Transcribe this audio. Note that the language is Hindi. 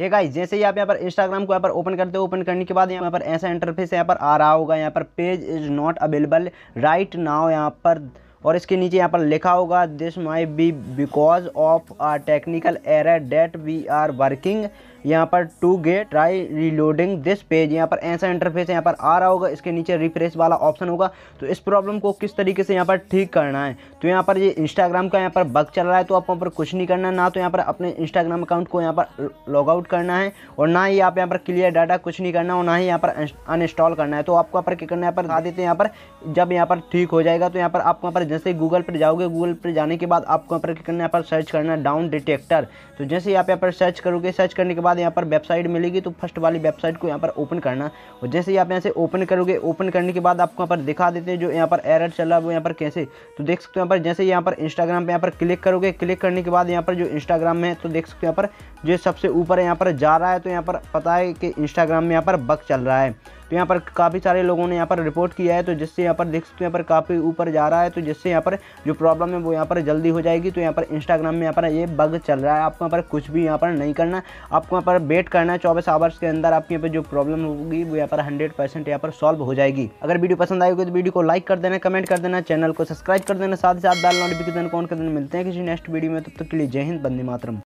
है गाइस जैसे ही आप यहाँ पर इंस्टाग्राम को यहाँ पर ओपन करते हो ओपन करने के बाद यहाँ पर ऐसा इंटरफेस यहाँ पर आ रहा होगा यहाँ पर page is not available right now यहाँ पर और इसके नीचे यहाँ पर लिखा होगा this may be because of our technical error that we are working यहाँ पर to get try reloading this page यहाँ पर ऐसा इंटरफेस यहाँ पर आ रहा होगा इसके नीचे रिफ्रेश वाला ऑप्शन होगा तो इस प्रॉब्लम को किस तरीके से यहाँ पर ठीक करना है तो यहाँ पर ये इंस्टाग्राम का यहाँ पर बग चल रहा है तो आप वहाँ पर कुछ नहीं करना ना तो यहाँ पर अपने इंस्टाग्राम अकाउंट को यहाँ पर लॉग आउट करना है और ना ही आप यहाँ पर क्लियर डाटा कुछ नहीं करना और ना ही यहाँ पर अनइंस्टॉल करना है तो आपको यहाँ पर क्या करना है यहाँ पर बता देते हैं यहाँ पर जब यहाँ पर ठीक हो जाएगा तो यहाँ पर आप वहाँ पर जैसे गूगल पर जाओगे गूगल पर जाने के बाद आपको यहाँ पर क्या करना है यहाँ पर सर्च करना है डाउन डिटेक्टर तो जैसे आप यहाँ पर सर्च करोगे सर्च करने के बाद बाद यहाँ पर वेबसाइट मिलेगी तो फर्स्ट वाली वेबसाइट को यहाँ पर ओपन करना और जैसे ही आप यहाँ से ओपन करोगे ओपन करने के बाद आपको यहाँ पर दिखा देते हैं जो यहाँ पर एरर चल रहा है वो यहाँ पर कैसे तो देख सकते हो यहाँ पर जैसे यहाँ पर इंस्टाग्राम पर यहाँ पर क्लिक करोगे क्लिक करने के बाद यहाँ पर जो इंस्टाग्राम है तो देख सकते हो यहाँ पर जो सबसे ऊपर यहाँ पर जा रहा है तो यहाँ पर पता है कि इंस्टाग्राम में यहाँ पर बक चल रहा है तो यहाँ पर काफ़ी सारे लोगों ने यहाँ पर रिपोर्ट किया है तो जिससे यहाँ पर देख सकते हो यहाँ पर काफ़ी ऊपर जा रहा है तो जिससे यहाँ पर जो प्रॉब्लम है वो यहाँ पर जल्दी हो जाएगी तो यहाँ पर इंस्टाग्राम में यहाँ पर ये बग चल रहा है आपको यहाँ पर कुछ भी यहाँ पर नहीं करना आपको यहाँ पर वेट करना है चौबीस आवर्स के अंदर आपके यहाँ पर जो प्रॉब्लम होगी वो यहाँ पर हंड्रेड परसेंट यहाँ पर सॉल्व हो जाएगी अगर वीडियो पसंद आएगी तो वीडियो को लाइक कर देना कमेंट कर देना चैनल को सब्सक्राइब कर देना साथ ही साथ बैल नोटिफिकेशन को ऑन कर देना मिलते हैं किसी नेक्स्ट वीडियो में तब तक के लिए जय हिंद बंदी मातरम